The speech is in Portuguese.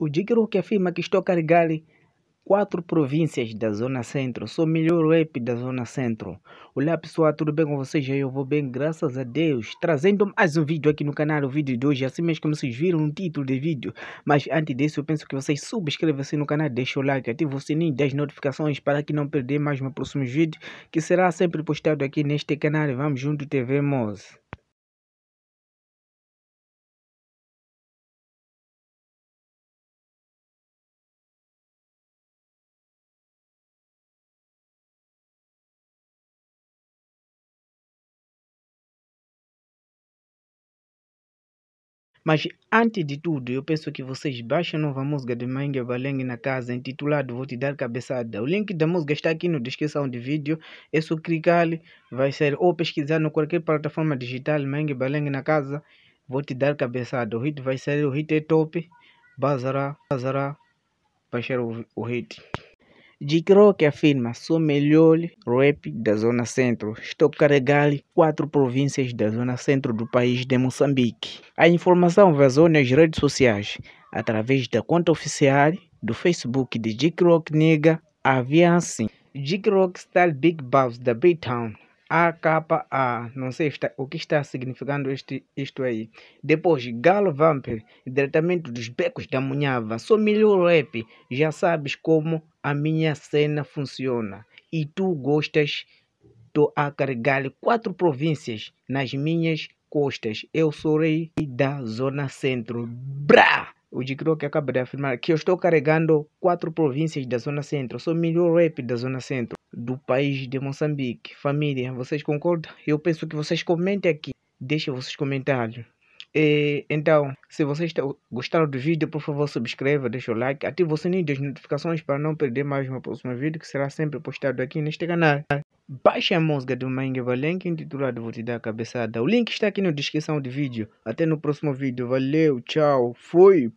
O Dikiruki afirma que estou carregando, quatro províncias da Zona Centro. Sou o melhor rap da Zona Centro. Olá pessoal, tudo bem com vocês? Eu vou bem, graças a Deus. Trazendo mais um vídeo aqui no canal, o vídeo de hoje, assim mesmo como vocês viram no título do vídeo. Mas antes disso, eu penso que vocês subscrevam-se no canal, deixem o like, ativem o sininho das notificações para que não perder mais meu próximo vídeo, que será sempre postado aqui neste canal. Vamos junto TV Moz. Mas antes de tudo, eu peço que vocês baixem a nova música de Mainga Baleng na casa, intitulado Vou Te Dar Cabeçada. O link da música está aqui na descrição do vídeo. É só clicar, vai ser ou pesquisar no qualquer plataforma digital Mainga Baleng na casa. Vou te dar cabeçada. O hit vai ser o hit é top. Bazará, bazará, baixar o, o hit. De Rock afirma, sou melhor rap da Zona Centro. Estou carregando quatro províncias da Zona Centro do país de Moçambique. A informação vazou nas redes sociais, através da conta oficial do Facebook de g Rock Nega assim. g Rock Style Big Boss da Baytown. AKA. Não sei está, o que está significando este, isto aí. Depois, Galo Vamp, diretamente dos becos da Munhava. Sou melhor rap, já sabes como a minha cena funciona. E tu gostas, estou a carregar quatro províncias nas minhas costas. Eu sou rei da Zona Centro. Brá! O que acaba de afirmar que eu estou carregando quatro províncias da Zona Centro. sou melhor rap da Zona Centro do país de Moçambique. Família, vocês concordam? Eu penso que vocês comentem aqui. Deixem vocês comentários. E, então, se vocês gostaram do vídeo, por favor, subscreva, deixa o like, ative o sininho das notificações para não perder mais um próximo vídeo que será sempre postado aqui neste canal. Baixe a música do Mangue Valenque intitulado Vou Te Dar a Cabeçada. O link está aqui na descrição do vídeo. Até no próximo vídeo. Valeu, tchau, fui!